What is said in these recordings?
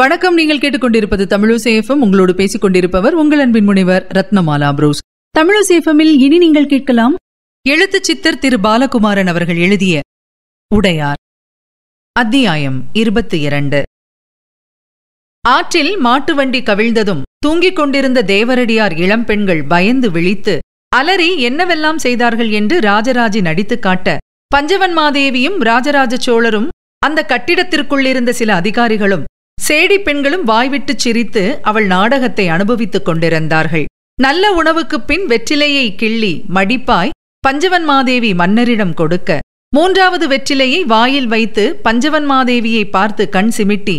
வணக்கம் நீங்கள் கேட்டுக்கொண்டிருப்பது தமிழசேஃபம் உங்களோடு பேசிக் கொண்டிருப்பவர் உங்கள் அன்பின் முனைவர் ரத்னமாலா புரூஸ் தமிழசேஃபமில் இனி நீங்கள் கேட்கலாம் எழுத்து சித்தர் திரு பாலகுமாரன் அவர்கள் எழுதிய உடையார் அத்தியாயம் இருபத்தி இரண்டு ஆற்றில் மாட்டு வண்டி கவிழ்ந்ததும் தூங்கிக் கொண்டிருந்த தேவரடியார் இளம் பெண்கள் பயந்து விழித்து அலறி என்னவெல்லாம் செய்தார்கள் என்று ராஜராஜி நடித்துக் காட்ட பஞ்சவன்மாதேவியும் ராஜராஜ சோழரும் அந்த கட்டிடத்திற்குள்ளிருந்த சில அதிகாரிகளும் சேடி பெண்களும் வாய்விட்டு சிரித்து அவள் நாடகத்தை அனுபவித்துக் கொண்டிருந்தார்கள் நல்ல உணவுக்குப் பின் வெற்றிலையை கிள்ளி மடிப்பாய் பஞ்சவன் மாதேவி மன்னரிடம் கொடுக்க மூன்றாவது வெற்றிலையை வாயில் வைத்து பஞ்சவன் பார்த்து கண் சிமிட்டி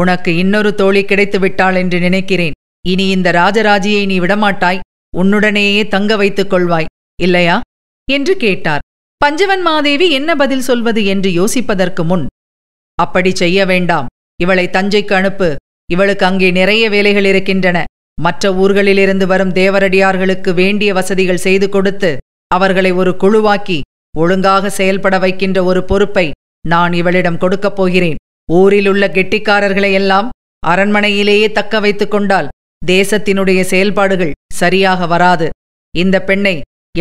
உனக்கு இன்னொரு தோழி கிடைத்து விட்டாள் என்று நினைக்கிறேன் இனி இந்த ராஜராஜியை நீ விடமாட்டாய் உன்னுடனேயே தங்க வைத்துக் கொள்வாய் இல்லையா என்று கேட்டார் பஞ்சவன் மாதேவி என்ன பதில் சொல்வது என்று யோசிப்பதற்கு முன் அப்படி செய்ய வேண்டாம் இவளை தஞ்சைக்கு அனுப்பு இவளுக்கு அங்கே நிறைய வேலைகள் இருக்கின்றன மற்ற ஊர்களிலிருந்து வரும் தேவரடியார்களுக்கு வேண்டிய வசதிகள் செய்து கொடுத்து அவர்களை ஒரு குழுவாக்கி ஒழுங்காக செயல்பட வைக்கின்ற ஒரு பொறுப்பை நான் இவளிடம் கொடுக்கப் போகிறேன் ஊரிலுள்ள உள்ள கெட்டிக்காரர்களையெல்லாம் அரண்மனையிலேயே தக்க வைத்துக் கொண்டால் தேசத்தினுடைய செயல்பாடுகள் சரியாக வராது இந்த பெண்ணை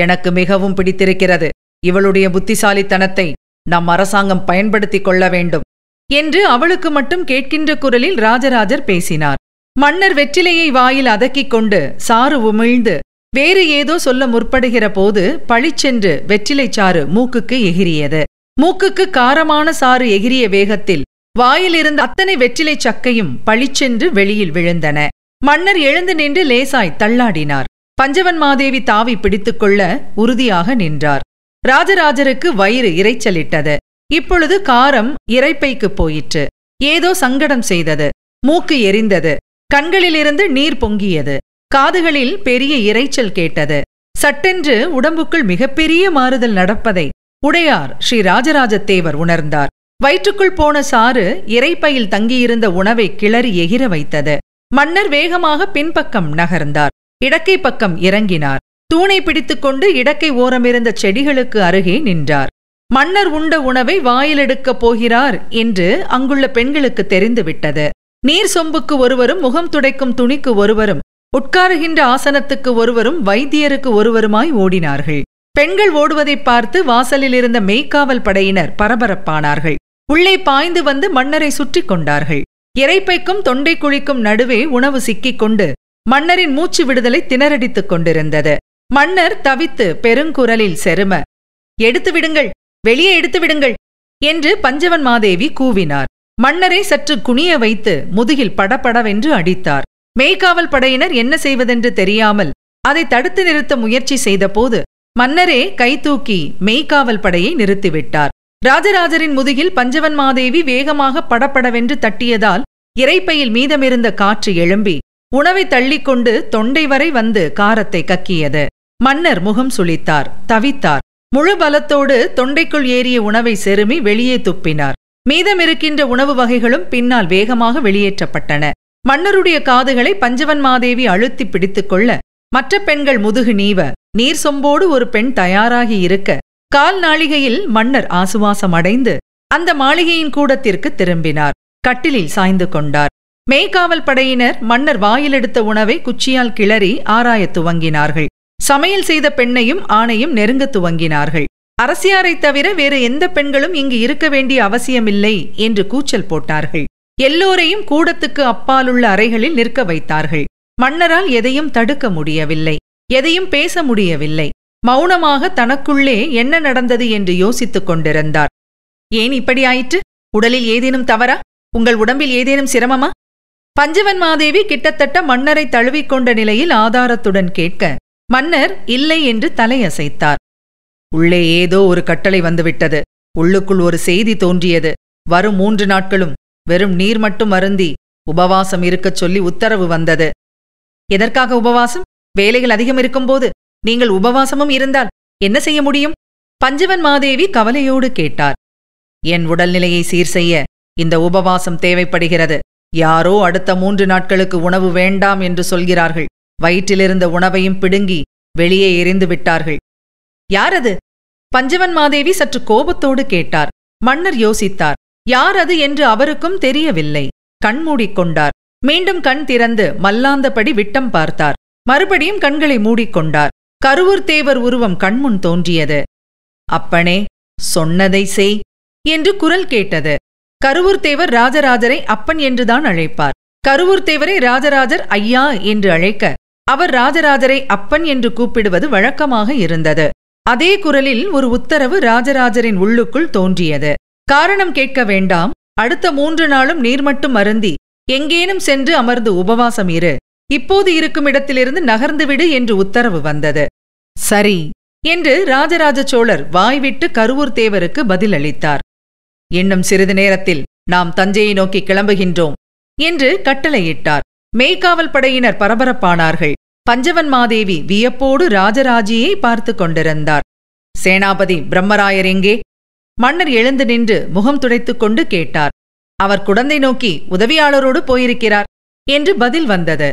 எனக்கு மிகவும் பிடித்திருக்கிறது இவளுடைய புத்திசாலித்தனத்தை நம் அரசாங்கம் பயன்படுத்திக் கொள்ள வேண்டும் என்று அவளுக்கு மட்டும் கேட்கின்ற குரலில் ராஜராஜர் பேசினார் மன்னர் வெற்றிலையை வாயில் அதக்கிக் கொண்டு சாறு உமிழ்ந்து வேறு ஏதோ சொல்ல முற்படுகிற போது பழிச்சென்று வெற்றிலை சாறு மூக்குக்கு எகிரியது மூக்குக்கு காரமான சாறு எகிரிய வேகத்தில் வாயிலிருந்த அத்தனை வெற்றிலை சக்கையும் பழிச்சென்று வெளியில் விழுந்தன மன்னர் எழுந்து நின்று லேசாய் தள்ளாடினார் பஞ்சவன் மாதேவி தாவி பிடித்துக்கொள்ள உறுதியாக நின்றார் ராஜராஜருக்கு வயிறு இறைச்சலிட்டது இப்பொழுது காரம் இறைப்பைக்கு போயிற்று ஏதோ சங்கடம் செய்தது மூக்கு எரிந்தது கண்களிலிருந்து நீர் பொங்கியது காதுகளில் பெரிய இரைச்சல் கேட்டது சட்டென்று உடம்புக்குள் மிகப்பெரிய மாறுதல் நடப்பதை உடையார் ஸ்ரீ ராஜராஜத்தேவர் உணர்ந்தார் வயிற்றுக்குள் போன சாறு இறைப்பையில் தங்கியிருந்த உணவை கிளறி எகிர வைத்தது மன்னர் வேகமாக பின்பக்கம் நகர்ந்தார் இடக்கை பக்கம் இறங்கினார் தூணை பிடித்துக்கொண்டு இடக்கை ஓரமிருந்த செடிகளுக்கு அருகே நின்றார் மன்னர் உண்ட உணவை வாயிலெடுக்கப் போகிறார் என்று அங்குள்ள பெண்களுக்கு தெரிந்துவிட்டது நீர் சொம்புக்கு ஒருவரும் முகம் துடைக்கும் துணிக்கு ஒருவரும் உட்காருகின்ற ஆசனத்துக்கு ஒருவரும் வைத்தியருக்கு ஒருவருமாய் ஓடினார்கள் பெண்கள் ஓடுவதை பார்த்து வாசலில் இருந்த மெய்க்காவல் படையினர் பரபரப்பானார்கள் உள்ளே பாய்ந்து வந்து மன்னரை சுற்றி கொண்டார்கள் இறைப்பைக்கும் தொண்டை குழிக்கும் நடுவே உணவு சிக்கிக் கொண்டு மன்னரின் மூச்சு விடுதலை திணறடித்துக் கொண்டிருந்தது மன்னர் தவித்து பெருங்குரலில் செரும எடுத்து விடுங்கள் வெளியே எடுத்து விடுங்கள் என்று பஞ்சவன் மாதேவி கூவினார் மன்னரை சற்று குனிய வைத்து முதுகில் படபடவென்று அடித்தார் மேய்காவல் படையினர் என்ன செய்வதென்று தெரியாமல் அதை தடுத்து நிறுத்த முயற்சி செய்தபோது மன்னரே கைதூக்கி மெய்காவல் படையை நிறுத்திவிட்டார் ராஜராஜரின் முதுகில் பஞ்சவன் மாதேவி வேகமாக படப்படவென்று தட்டியதால் இறைப்பையில் மீதமிருந்த காற்று எழும்பி உணவை தள்ளிக்கொண்டு தொண்டை வரை வந்து காரத்தை கக்கியது மன்னர் முகம் சுளித்தார் தவித்தார் முழு பலத்தோடு தொண்டைக்குள் ஏறிய உணவை செருமி வெளியே துப்பினார் மீதமிருக்கின்ற உணவு வகைகளும் பின்னால் வேகமாக வெளியேற்றப்பட்டன மன்னருடைய காதுகளை பஞ்சவன் மாதேவி அழுத்தி கொள்ள மற்ற பெண்கள் முதுகு நீவ நீர் சொம்போடு ஒரு பெண் தயாராகி இருக்க கால் நாளிகையில் மன்னர் ஆசுவாசம் அடைந்து அந்த மாளிகையின் கூடத்திற்கு திரும்பினார் கட்டிலில் சாய்ந்து கொண்டார் மேய்காவல் படையினர் மன்னர் வாயிலெடுத்த உணவை குச்சியால் கிளறி ஆராயத் துவங்கினார்கள் சமையல் செய்த பெண்ணையும் ஆணையும் நெருங்க துவங்கினார்கள் அரசியாரை தவிர வேறு எந்த பெண்களும் இங்கு இருக்க வேண்டிய அவசியமில்லை என்று கூச்சல் போட்டார்கள் எல்லோரையும் கூடத்துக்கு அப்பாலுள்ள அறைகளில் நிற்க வைத்தார்கள் மன்னரால் எதையும் தடுக்க முடியவில்லை எதையும் பேச முடியவில்லை மௌனமாக தனக்குள்ளே என்ன நடந்தது என்று யோசித்துக் கொண்டிருந்தார் ஏன் இப்படி ஆயிற்று உடலில் ஏதேனும் தவறா உங்கள் உடம்பில் ஏதேனும் சிரமமா பஞ்சவன் மாதேவி கிட்டத்தட்ட மன்னரை தழுவிக்கொண்ட நிலையில் ஆதாரத்துடன் கேட்க மன்னர் இல்லை என்று தலையசைத்தார் உள்ளே ஏதோ ஒரு கட்டளை வந்துவிட்டது உள்ளுக்குள் ஒரு செய்தி தோன்றியது வரும் மூன்று நாட்களும் வெறும் நீர் மட்டும் அருந்தி உபவாசம் இருக்கச் சொல்லி உத்தரவு வந்தது எதற்காக உபவாசம் வேலைகள் அதிகம் இருக்கும்போது நீங்கள் உபவாசமும் இருந்தால் என்ன செய்ய முடியும் பஞ்சவன் மாதேவி கவலையோடு கேட்டார் என் உடல்நிலையை சீர் செய்ய இந்த உபவாசம் தேவைப்படுகிறது யாரோ அடுத்த மூன்று நாட்களுக்கு உணவு வேண்டாம் என்று சொல்கிறார்கள் வயிற்றிலிருந்த உணவையும் பிடுங்கி வெளியே எரிந்து விட்டார்கள் அது பஞ்சவன் மாதேவி சற்று கோபத்தோடு கேட்டார் மன்னர் யோசித்தார் யார் அது என்று அவருக்கும் தெரியவில்லை கண் மூடிக்கொண்டார் மீண்டும் கண் திறந்து மல்லாந்தபடி விட்டம் பார்த்தார் மறுபடியும் கண்களை மூடிக்கொண்டார் கருவூர் தேவர் உருவம் கண்முன் தோன்றியது அப்பனே சொன்னதை செய் என்று குரல் கேட்டது கருவூர் தேவர் ராஜராஜரை அப்பன் என்றுதான் அழைப்பார் கருவூர் தேவரை ராஜராஜர் ஐயா என்று அழைக்க அவர் ராஜராஜரை அப்பன் என்று கூப்பிடுவது வழக்கமாக இருந்தது அதே குரலில் ஒரு உத்தரவு ராஜராஜரின் உள்ளுக்குள் தோன்றியது காரணம் கேட்க வேண்டாம் அடுத்த மூன்று நாளும் நீர் மட்டும் அருந்தி எங்கேனும் சென்று அமர்ந்து உபவாசம் இரு இப்போது இருக்கும் இடத்திலிருந்து நகர்ந்துவிடு என்று உத்தரவு வந்தது சரி என்று ராஜராஜ சோழர் வாய்விட்டு கருவூர் தேவருக்கு பதிலளித்தார் இன்னும் சிறிது நேரத்தில் நாம் தஞ்சையை நோக்கி கிளம்புகின்றோம் என்று கட்டளையிட்டார் மேய்காவல் படையினர் பரபரப்பானார்கள் பஞ்சவன் மாதேவி வியப்போடு ராஜராஜியை பார்த்து கொண்டிருந்தார் சேனாபதி பிரம்மராயர் எங்கே மன்னர் எழுந்து நின்று முகம் துடைத்துக் கொண்டு கேட்டார் அவர் குடந்தை நோக்கி உதவியாளரோடு போயிருக்கிறார் என்று பதில் வந்தது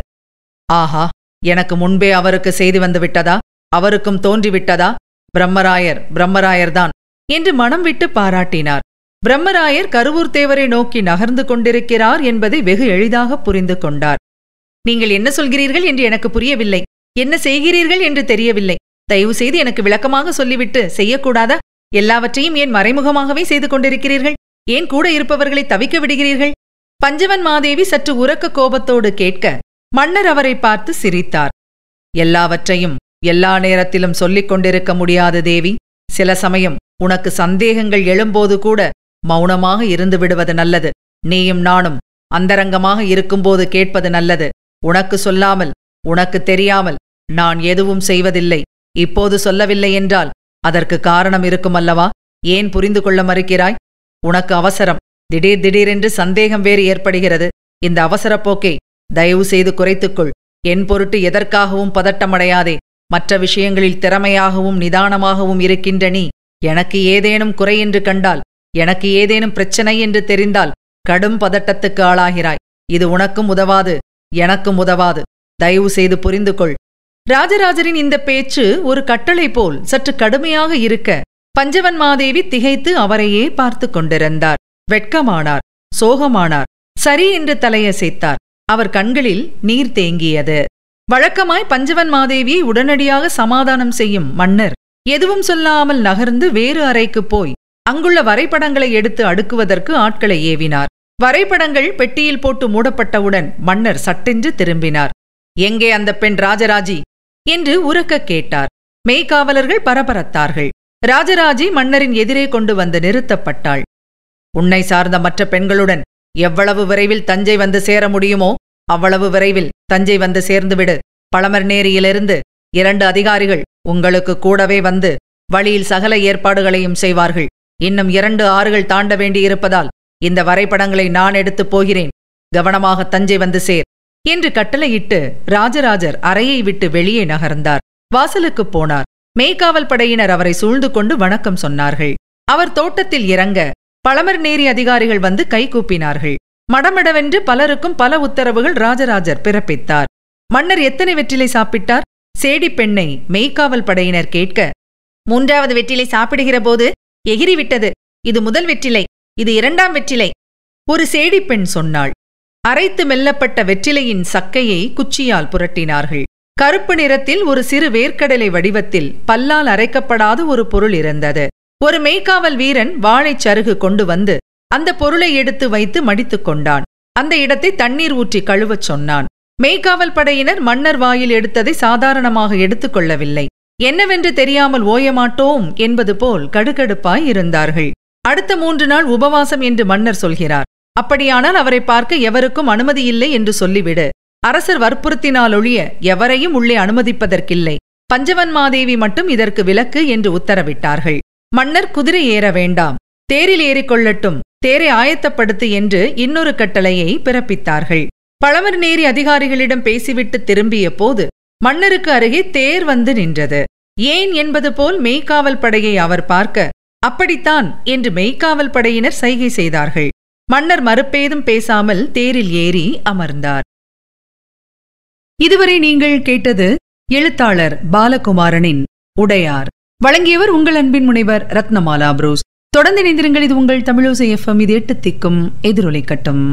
ஆஹா எனக்கு முன்பே அவருக்கு செய்தி வந்துவிட்டதா அவருக்கும் தோன்றிவிட்டதா பிரம்மராயர் பிரம்மராயர்தான் என்று மனம் விட்டு பாராட்டினார் பிரம்மராயர் கருவூர்தேவரை நோக்கி நகர்ந்து கொண்டிருக்கிறார் என்பதை வெகு எளிதாக புரிந்து கொண்டார் நீங்கள் என்ன சொல்கிறீர்கள் என்று எனக்கு புரியவில்லை என்ன செய்கிறீர்கள் என்று தெரியவில்லை தயவு செய்து எனக்கு விளக்கமாக சொல்லிவிட்டு செய்யக்கூடாதா எல்லாவற்றையும் ஏன் மறைமுகமாகவே செய்து கொண்டிருக்கிறீர்கள் ஏன் கூட இருப்பவர்களை தவிக்க விடுகிறீர்கள் பஞ்சவன் மாதேவி சற்று உறக்க கோபத்தோடு கேட்க மன்னர் அவரை பார்த்து சிரித்தார் எல்லாவற்றையும் எல்லா நேரத்திலும் சொல்லிக் கொண்டிருக்க முடியாது தேவி சில சமயம் உனக்கு சந்தேகங்கள் எழும்போது கூட மௌனமாக இருந்து விடுவது நல்லது நீயும் நானும் அந்தரங்கமாக இருக்கும்போது கேட்பது நல்லது உனக்கு சொல்லாமல் உனக்கு தெரியாமல் நான் எதுவும் செய்வதில்லை இப்போது சொல்லவில்லை என்றால் அதற்கு காரணம் இருக்கும் அல்லவா ஏன் புரிந்து கொள்ள மறுக்கிறாய் உனக்கு அவசரம் திடீர் திடீரென்று சந்தேகம் வேறு ஏற்படுகிறது இந்த அவசரப்போக்கை தயவு செய்து குறைத்துக்கொள் என் பொருட்டு எதற்காகவும் பதட்டமடையாதே மற்ற விஷயங்களில் திறமையாகவும் நிதானமாகவும் இருக்கின்ற நீ எனக்கு ஏதேனும் குறை என்று கண்டால் எனக்கு ஏதேனும் பிரச்சனை என்று தெரிந்தால் கடும் பதட்டத்துக்கு ஆளாகிறாய் இது உனக்கும் உதவாது எனக்கும் உதவாது தயவு செய்து புரிந்து கொள் ராஜராஜரின் இந்த பேச்சு ஒரு கட்டளை போல் சற்று கடுமையாக இருக்க பஞ்சவன் மாதேவி திகைத்து அவரையே பார்த்து கொண்டிருந்தார் வெட்கமானார் சோகமானார் சரி என்று தலையசைத்தார் அவர் கண்களில் நீர் தேங்கியது வழக்கமாய் பஞ்சவன் மாதேவியை உடனடியாக சமாதானம் செய்யும் மன்னர் எதுவும் சொல்லாமல் நகர்ந்து வேறு அறைக்குப் போய் அங்குள்ள வரைபடங்களை எடுத்து அடுக்குவதற்கு ஆட்களை ஏவினார் வரைபடங்கள் பெட்டியில் போட்டு மூடப்பட்டவுடன் மன்னர் சட்டென்று திரும்பினார் எங்கே அந்த பெண் ராஜராஜி என்று உரக்க கேட்டார் மெய்காவலர்கள் பரபரத்தார்கள் ராஜராஜி மன்னரின் எதிரே கொண்டு வந்து நிறுத்தப்பட்டாள் உன்னை சார்ந்த மற்ற பெண்களுடன் எவ்வளவு விரைவில் தஞ்சை வந்து சேர முடியுமோ அவ்வளவு விரைவில் தஞ்சை வந்து சேர்ந்துவிடு பழமர் நேரியிலிருந்து இரண்டு அதிகாரிகள் உங்களுக்கு கூடவே வந்து வழியில் சகல ஏற்பாடுகளையும் செய்வார்கள் இன்னும் இரண்டு ஆறுகள் தாண்ட வேண்டியிருப்பதால் இந்த வரைபடங்களை நான் எடுத்துப் போகிறேன் கவனமாக தஞ்சை வந்து சேர் என்று கட்டளையிட்டு ராஜராஜர் அறையை விட்டு வெளியே நகர்ந்தார் வாசலுக்குப் போனார் மேய்காவல் படையினர் அவரை சூழ்ந்து கொண்டு வணக்கம் சொன்னார்கள் அவர் தோட்டத்தில் இறங்க பழமர் நேரி அதிகாரிகள் வந்து கைகூப்பினார்கள் மடமடவென்று பலருக்கும் பல உத்தரவுகள் ராஜராஜர் பிறப்பித்தார் மன்னர் எத்தனை வெற்றிலை சாப்பிட்டார் சேடி பெண்ணை மெய்காவல் படையினர் கேட்க மூன்றாவது வெற்றிலை சாப்பிடுகிற போது எகிறிவிட்டது இது முதல் வெற்றிலை இது இரண்டாம் வெற்றிலை ஒரு சேடிப்பெண் சொன்னாள் அரைத்து மெல்லப்பட்ட வெற்றிலையின் சக்கையை குச்சியால் புரட்டினார்கள் கருப்பு நிறத்தில் ஒரு சிறு வேர்க்கடலை வடிவத்தில் பல்லால் அரைக்கப்படாத ஒரு பொருள் இருந்தது ஒரு மெய்க்காவல் வீரன் வாழைச் சருகு கொண்டு வந்து அந்த பொருளை எடுத்து வைத்து மடித்துக் கொண்டான் அந்த இடத்தை தண்ணீர் ஊற்றி கழுவச் சொன்னான் மெய்க்காவல் படையினர் மன்னர் வாயில் எடுத்ததை சாதாரணமாக எடுத்துக்கொள்ளவில்லை என்னவென்று தெரியாமல் ஓயமாட்டோம் என்பது போல் கடுகடுப்பாய் இருந்தார்கள் அடுத்த மூன்று நாள் உபவாசம் என்று மன்னர் சொல்கிறார் அப்படியானால் அவரை பார்க்க எவருக்கும் அனுமதி இல்லை என்று சொல்லிவிடு அரசர் வற்புறுத்தினாலொழிய எவரையும் உள்ளே அனுமதிப்பதற்கில்லை பஞ்சவன்மாதேவி மட்டும் இதற்கு விலக்கு என்று உத்தரவிட்டார்கள் மன்னர் குதிரை ஏற வேண்டாம் தேரில் ஏறிக்கொள்ளட்டும் தேரை ஆயத்தப்படுத்து என்று இன்னொரு கட்டளையை பிறப்பித்தார்கள் பழவர் நேரி அதிகாரிகளிடம் பேசிவிட்டு திரும்பிய போது மன்னருக்கு அருகே தேர் வந்து நின்றது ஏன் என்பது போல் மெய்க்காவல் படையை அவர் பார்க்க அப்படித்தான் என்று மெய்க்காவல் படையினர் சைகை செய்தார்கள் மன்னர் மறுப்பேதும் பேசாமல் தேரில் ஏறி அமர்ந்தார் இதுவரை நீங்கள் கேட்டது எழுத்தாளர் பாலகுமாரனின் உடையார் வழங்கியவர் உங்கள் அன்பின் முனைவர் ரத்னமாலா புரூஸ் தொடர்ந்து இணைந்திருங்கள் இது உங்கள் தமிழோசை எஃப்எம் இது எட்டு திக்கும் எதிரொலை கட்டும்